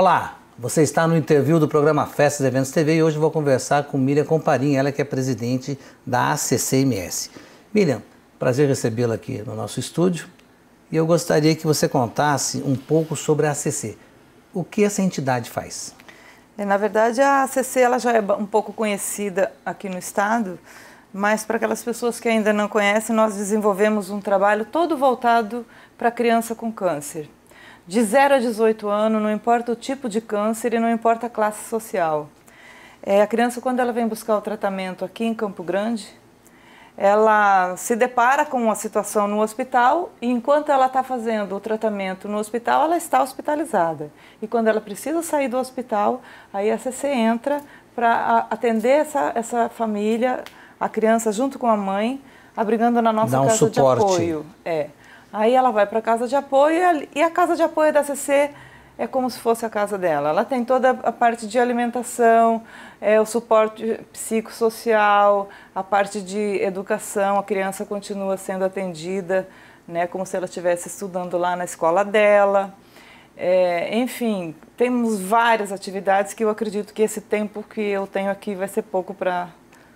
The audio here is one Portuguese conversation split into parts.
Olá, você está no interview do programa Festas e Eventos TV e hoje vou conversar com Miriam Comparim, ela que é presidente da ACCMS. Miriam, prazer recebê-la aqui no nosso estúdio e eu gostaria que você contasse um pouco sobre a ACC. O que essa entidade faz? É, na verdade, a ACC ela já é um pouco conhecida aqui no estado, mas para aquelas pessoas que ainda não conhecem, nós desenvolvemos um trabalho todo voltado para a criança com câncer de 0 a 18 anos, não importa o tipo de câncer e não importa a classe social. É, a criança, quando ela vem buscar o tratamento aqui em Campo Grande, ela se depara com uma situação no hospital e enquanto ela está fazendo o tratamento no hospital, ela está hospitalizada. E quando ela precisa sair do hospital, aí a CC entra para atender essa, essa família, a criança junto com a mãe, abrigando na nossa Dá um casa suporte. de apoio. É. Aí ela vai para a casa de apoio e a casa de apoio da CC é como se fosse a casa dela. Ela tem toda a parte de alimentação, é, o suporte psicossocial, a parte de educação. A criança continua sendo atendida, né, como se ela estivesse estudando lá na escola dela. É, enfim, temos várias atividades que eu acredito que esse tempo que eu tenho aqui vai ser pouco para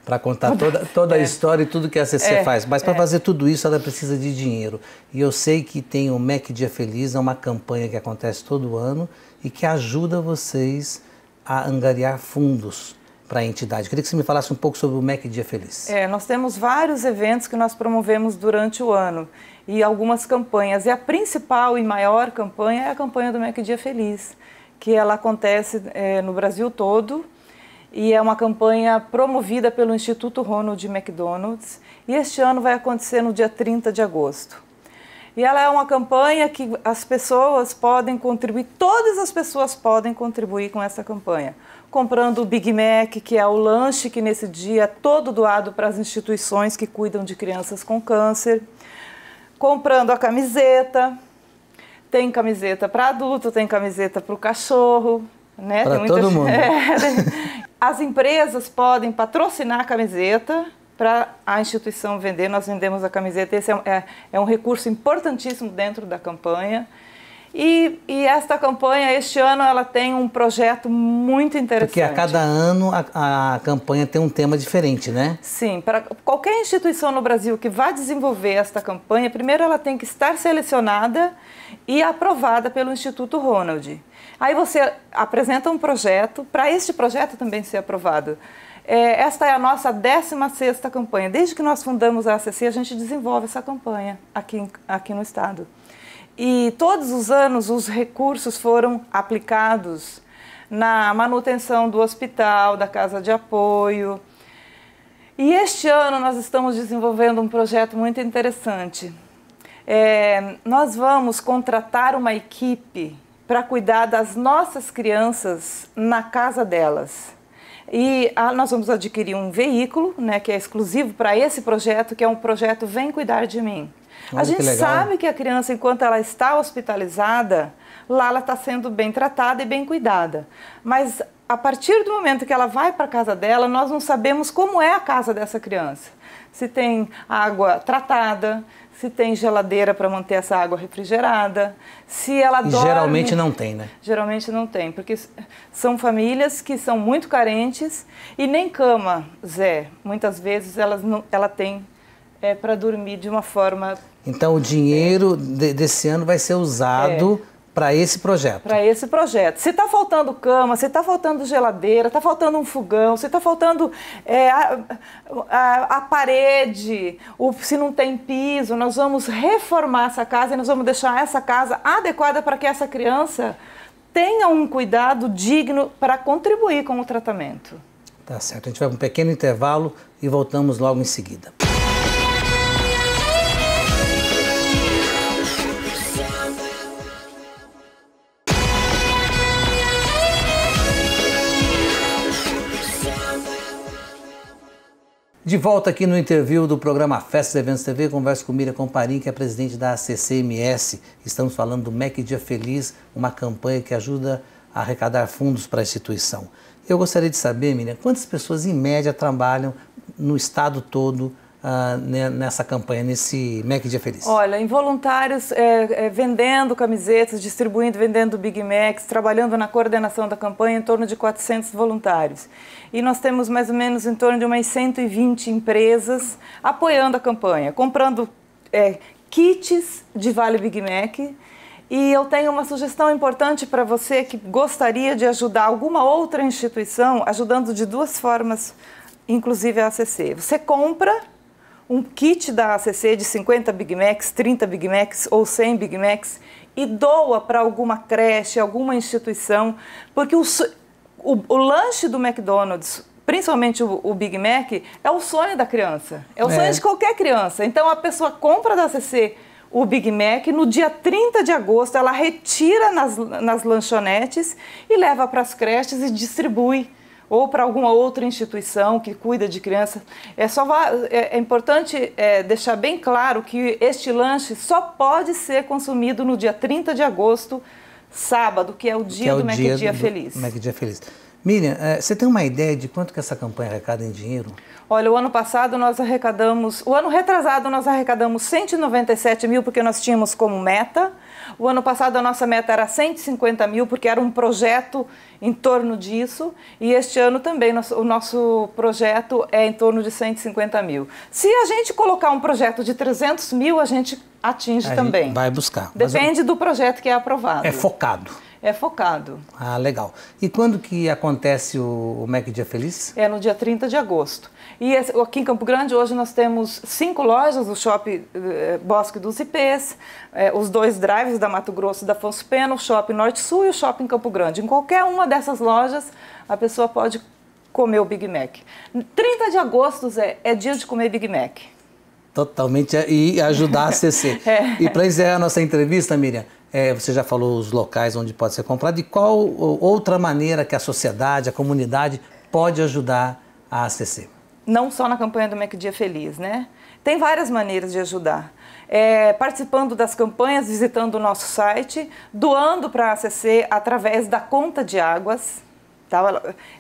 para contar toda, toda a é. história e tudo que a CC é. faz. Mas para é. fazer tudo isso, ela precisa de dinheiro. E eu sei que tem o Mac Dia Feliz, é uma campanha que acontece todo ano e que ajuda vocês a angariar fundos para a entidade. Queria que você me falasse um pouco sobre o MEC Dia Feliz. É, nós temos vários eventos que nós promovemos durante o ano e algumas campanhas. E a principal e maior campanha é a campanha do MEC Dia Feliz, que ela acontece é, no Brasil todo e é uma campanha promovida pelo Instituto Ronald McDonald's e este ano vai acontecer no dia 30 de agosto. E ela é uma campanha que as pessoas podem contribuir, todas as pessoas podem contribuir com essa campanha, comprando o Big Mac, que é o lanche que nesse dia é todo doado para as instituições que cuidam de crianças com câncer, comprando a camiseta, tem camiseta para adulto, tem camiseta para o cachorro, né? Para todo mundo. É, as empresas podem patrocinar a camiseta para a instituição vender. Nós vendemos a camiseta, esse é um, é, é um recurso importantíssimo dentro da campanha. E, e, esta campanha, este ano, ela tem um projeto muito interessante. Porque a cada ano a, a campanha tem um tema diferente, né? Sim, para qualquer instituição no Brasil que vá desenvolver esta campanha, primeiro ela tem que estar selecionada e aprovada pelo Instituto Ronald. Aí você apresenta um projeto para este projeto também ser aprovado. É, esta é a nossa 16ª campanha. Desde que nós fundamos a ACC, a gente desenvolve essa campanha aqui, aqui no Estado. E todos os anos os recursos foram aplicados na manutenção do hospital, da casa de apoio. E este ano nós estamos desenvolvendo um projeto muito interessante. É, nós vamos contratar uma equipe para cuidar das nossas crianças na casa delas. E a, ah, nós vamos adquirir um veículo, né, que é exclusivo para esse projeto, que é um projeto Vem Cuidar de Mim. Olha, a gente que sabe que a criança, enquanto ela está hospitalizada, lá ela está sendo bem tratada e bem cuidada. Mas a partir do momento que ela vai para a casa dela, nós não sabemos como é a casa dessa criança. Se tem água tratada, se tem geladeira para manter essa água refrigerada, se ela e dorme. Geralmente não tem, né? Geralmente não tem, porque são famílias que são muito carentes e nem cama, Zé. Muitas vezes elas não, ela tem é, eh, para dormir de uma forma. Então o dinheiro é. de, desse ano vai ser usado. É para esse projeto. Para esse projeto. Se está faltando cama, se está faltando geladeira, está faltando um fogão, se está faltando é, a, a, a, parede, o, se não tem piso, nós vamos reformar essa casa e nós vamos deixar essa casa adequada para que essa criança tenha um cuidado digno para contribuir com o tratamento. Tá certo. A gente vai para um pequeno intervalo e voltamos logo em seguida. De volta aqui no interview do programa Festas Eventos TV, converso com Miriam Comparim, que é presidente da CCMS. Estamos falando do MEC Dia Feliz, uma campanha que ajuda a arrecadar fundos para a instituição. Eu gostaria de saber, Miriam, quantas pessoas em média trabalham no estado todo ah, nessa campanha, nesse Mac Dia Feliz? Olha, em voluntários é, é, vendendo camisetas, distribuindo, vendendo Big Macs, trabalhando na coordenação da campanha, em torno de 400 voluntários. E nós temos mais ou menos em torno de umas 120 empresas apoiando a campanha, comprando é, kits de Vale Big Mac. E eu tenho uma sugestão importante para você que gostaria de ajudar alguma outra instituição, ajudando de duas formas, inclusive a ACC. Você compra um kit da ACC de 50 Big Macs, 30 Big Macs ou 100 Big Macs e doa para alguma creche, alguma instituição, porque o, o, o lanche do McDonald's, principalmente o, o, Big Mac, é o sonho da criança, é o é. sonho de qualquer criança. Então a pessoa compra da ACC o Big Mac. No dia 30 de agosto, ela retira nas, nas lanchonetes e leva para as creches e distribui ou para alguma outra instituição que cuida de crianças. É, só é, é importante é, deixar bem claro que este lanche só pode ser consumido no dia 30 de agosto, sábado, que é o dia que é o do Mac Dia, do, Feliz. Mac Dia Feliz. Miriam, eh, você tem uma ideia de quanto que essa campanha arrecada em dinheiro? Olha, o ano passado nós arrecadamos, o ano retrasado nós arrecadamos 197 mil porque nós tínhamos como meta. O ano passado a nossa meta era 150 mil porque era um projeto em torno disso. E este ano também o nosso projeto é em torno de 150 mil. Se a gente colocar um projeto de 300 mil, a gente atinge a também. Gente vai buscar. Depende eu... do projeto que é aprovado. É focado é focado. Ah, legal. E quando que acontece o, o MEC Dia Feliz? É no dia 30 de agosto. E aqui em Campo Grande hoje nós temos cinco lojas, o Shopping eh, Bosque dos Ipês, eh, os dois drives da Mato Grosso e da Afonso Pena, o Shopping Norte Sul e o Shopping Campo Grande. Em qualquer uma dessas lojas a pessoa pode comer o Big Mac. 30 de agosto, Zé, é dia de comer Big Mac. Totalmente, e ajudar a CC. é. E para encerrar é, a nossa entrevista, Miriam, é, você já falou os locais onde pode ser comprado. E qual outra maneira que a sociedade, a comunidade pode ajudar a ACC? Não só na campanha do Mac Dia Feliz, né? Tem várias maneiras de ajudar. É, participando das campanhas, visitando o nosso site, doando para a ACC através da conta de águas. Tá?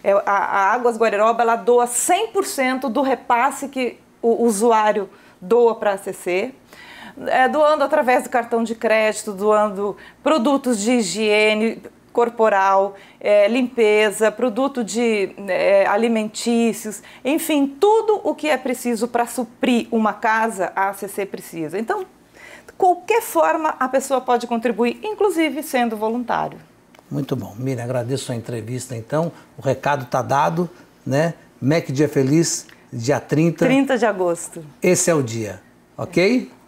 É, a, a Águas Guareroba ela doa 100% do repasse que o usuário doa para a ACC é, doando através do cartão de crédito, doando produtos de higiene corporal, é, limpeza, produto de é, alimentícios, enfim, tudo o que é preciso para suprir uma casa, a ACC precisa. Então, qualquer forma a pessoa pode contribuir, inclusive sendo voluntário. Muito bom. Miriam, agradeço a entrevista então. O recado está dado, né? MEC Dia Feliz, dia 30. 30 de agosto. Esse é o dia, ok? É.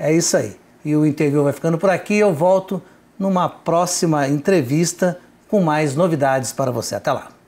É isso aí. E o interview vai ficando por aqui. Eu volto numa próxima entrevista com mais novidades para você. Até lá.